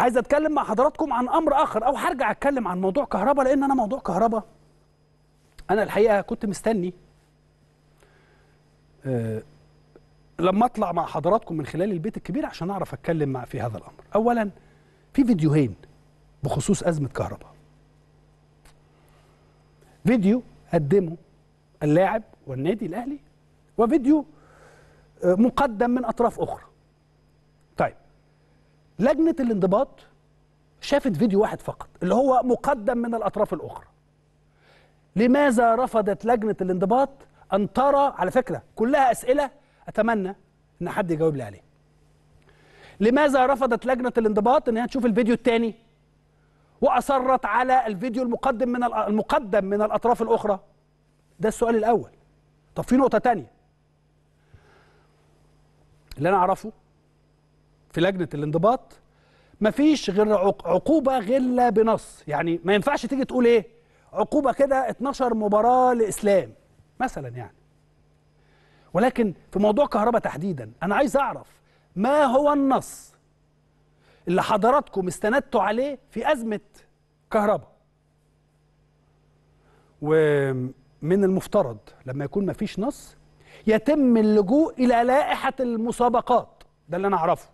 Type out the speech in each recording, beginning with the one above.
عايز اتكلم مع حضراتكم عن امر اخر او هرجع اتكلم عن موضوع كهرباء لان انا موضوع كهرباء انا الحقيقه كنت مستني آه، لما اطلع مع حضراتكم من خلال البيت الكبير عشان اعرف اتكلم مع في هذا الامر اولا في فيديوهين بخصوص ازمه كهرباء فيديو قدمه اللاعب والنادي الاهلي وفيديو آه، مقدم من اطراف اخرى لجنه الانضباط شافت فيديو واحد فقط اللي هو مقدم من الاطراف الاخرى لماذا رفضت لجنه الانضباط ان ترى على فكره كلها اسئله اتمنى ان حد يجاوب لي عليها لماذا رفضت لجنه الانضباط ان هي تشوف الفيديو الثاني واصرت على الفيديو المقدم من المقدم من الاطراف الاخرى ده السؤال الاول طب في نقطه تانية اللي انا اعرفه في لجنه الانضباط مفيش غير عقوبه غلة بنص يعني ما ينفعش تيجي تقول ايه عقوبه كده 12 مباراه لاسلام مثلا يعني ولكن في موضوع كهرباء تحديدا انا عايز اعرف ما هو النص اللي حضراتكم استندتوا عليه في ازمه كهرباء ومن المفترض لما يكون مفيش نص يتم اللجوء الى لائحه المسابقات ده اللي انا اعرفه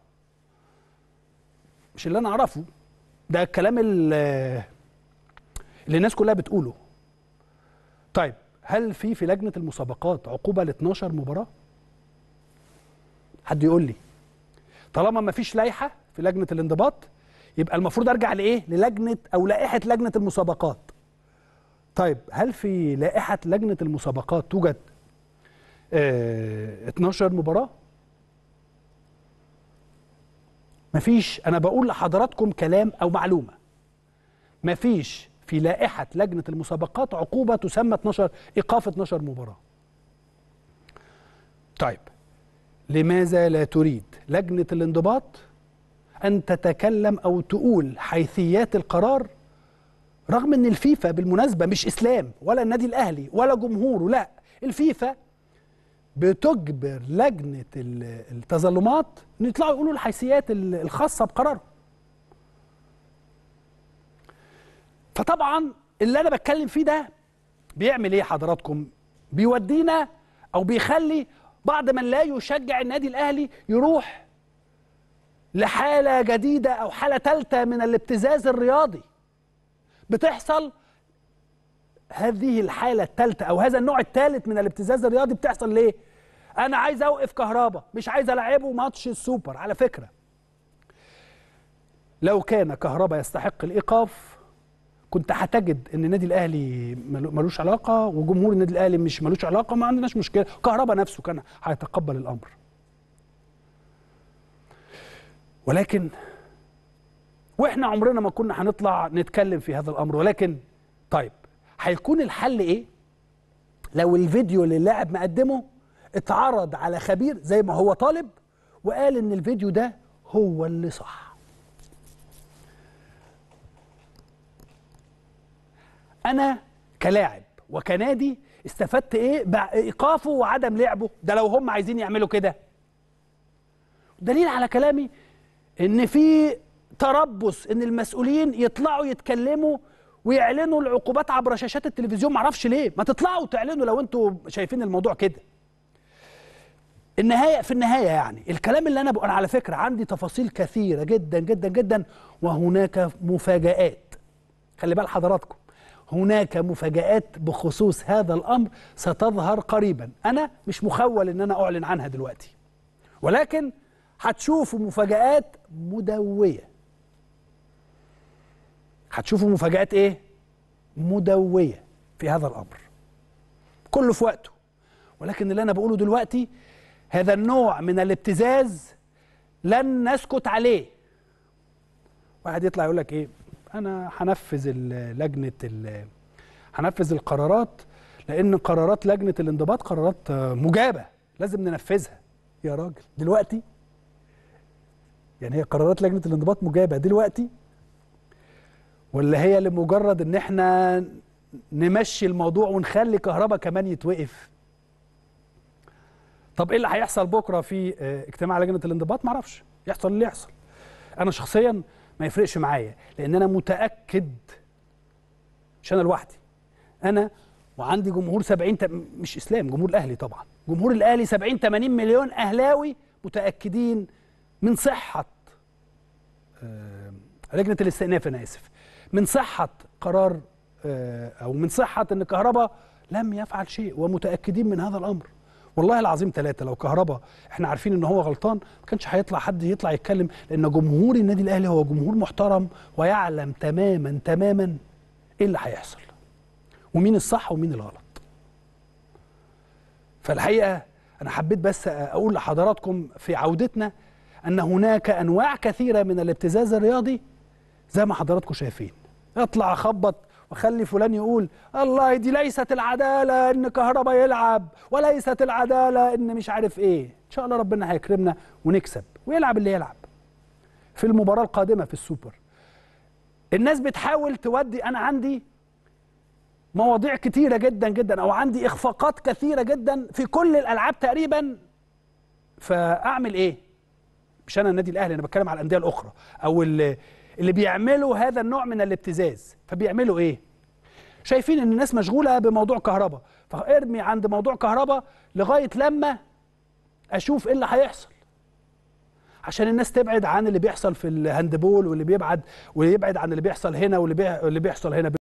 مش اللي انا اعرفه ده الكلام اللي الناس كلها بتقوله طيب هل في في لجنه المسابقات عقوبه ل 12 مباراه حد يقول لي طالما ما فيش لائحه في لجنه الانضباط يبقى المفروض ارجع لايه للجنه او لائحه لجنه المسابقات طيب هل في لائحه لجنه المسابقات توجد آه 12 مباراه مفيش أنا بقول لحضراتكم كلام أو معلومة مفيش في لائحة لجنة المسابقات عقوبة تسمى 12 إيقاف 12 مباراة طيب لماذا لا تريد لجنة الانضباط أن تتكلم أو تقول حيثيات القرار رغم أن الفيفا بالمناسبة مش إسلام ولا النادي الأهلي ولا جمهوره لا الفيفا بتجبر لجنه التظلمات ان يطلعوا يقولوا الحيثيات الخاصه بقراره فطبعا اللي انا بتكلم فيه ده بيعمل ايه حضراتكم بيودينا او بيخلي بعض من لا يشجع النادي الاهلي يروح لحاله جديده او حاله ثالثه من الابتزاز الرياضي بتحصل هذه الحاله الثالثه او هذا النوع الثالث من الابتزاز الرياضي بتحصل ليه انا عايز اوقف كهربا مش عايز العبه ماتش السوبر على فكره لو كان كهربا يستحق الايقاف كنت هتجد ان النادي الاهلي ملوش علاقه وجمهور النادي الاهلي مش ملوش علاقه ما عندناش مشكله كهربا نفسه كان هيتقبل الامر ولكن واحنا عمرنا ما كنا هنطلع نتكلم في هذا الامر ولكن طيب هيكون الحل ايه لو الفيديو اللي اللاعب مقدمه اتعرض على خبير زي ما هو طالب وقال ان الفيديو ده هو اللي صح انا كلاعب وكنادي استفدت ايه بايقافه وعدم لعبه ده لو هم عايزين يعملوا كده دليل على كلامي ان في تربص ان المسؤولين يطلعوا يتكلموا ويعلنوا العقوبات عبر شاشات التلفزيون معرفش ليه ما تطلعوا تعلنوا لو انتوا شايفين الموضوع كده النهايه في النهايه يعني الكلام اللي انا بقول على فكره عندي تفاصيل كثيره جدا جدا جدا وهناك مفاجات خلي بال حضراتكم هناك مفاجات بخصوص هذا الامر ستظهر قريبا انا مش مخول ان انا اعلن عنها دلوقتي ولكن هتشوفوا مفاجات مدويه هتشوفوا مفاجآت إيه؟ مدوية في هذا الأمر كله في وقته ولكن اللي أنا بقوله دلوقتي هذا النوع من الابتزاز لن نسكت عليه واحد يطلع يقول لك ايه انا هنفذ لجنه هنفذ القرارات لان قرارات لجنه الانضباط قرارات مجابه لازم ننفذها يا راجل دلوقتي يعني هي قرارات لجنه الانضباط مجابه دلوقتي ولا هي لمجرد ان احنا نمشي الموضوع ونخلي كهربا كمان يتوقف طب ايه اللي هيحصل بكره في آه، اجتماع لجنه الانضباط معرفش يحصل اللي يحصل انا شخصيا ما يفرقش معايا لان انا متاكد مش انا لوحدي انا وعندي جمهور 70 مش اسلام جمهور الاهلي طبعا جمهور الاهلي 70 80 مليون اهلاوي متاكدين من صحه آه، لجنه الاستئناف انا اسف من صحة قرار آه، أو من صحة أن كهربا لم يفعل شيء ومتأكدين من هذا الأمر والله العظيم ثلاثة لو كهربا احنا عارفين ان هو غلطان ما كانش هيطلع حد يطلع يتكلم لان جمهور النادي الاهلي هو جمهور محترم ويعلم تماما تماما ايه اللي هيحصل ومين الصح ومين الغلط فالحقيقة انا حبيت بس اقول لحضراتكم في عودتنا ان هناك انواع كثيرة من الابتزاز الرياضي زي ما حضراتكم شايفين اطلع اخبط وخلي فلان يقول الله دي ليست العدالة ان كهربا يلعب وليست العدالة ان مش عارف ايه ان شاء الله ربنا هيكرمنا ونكسب ويلعب اللي يلعب في المباراة القادمة في السوبر الناس بتحاول تودي انا عندي مواضيع كتيرة جدا جدا او عندي اخفاقات كثيرة جدا في كل الالعاب تقريبا فاعمل ايه مش انا النادي الاهلي انا بتكلم على الانديه الاخرى او اللي بيعملوا هذا النوع من الابتزاز فبيعملوا ايه شايفين ان الناس مشغوله بموضوع كهرباء فارمي عند موضوع كهرباء لغايه لما اشوف ايه اللي هيحصل عشان الناس تبعد عن اللي بيحصل في الهاندبول واللي بيبعد واللي يبعد عن اللي بيحصل هنا واللي بيحصل هنا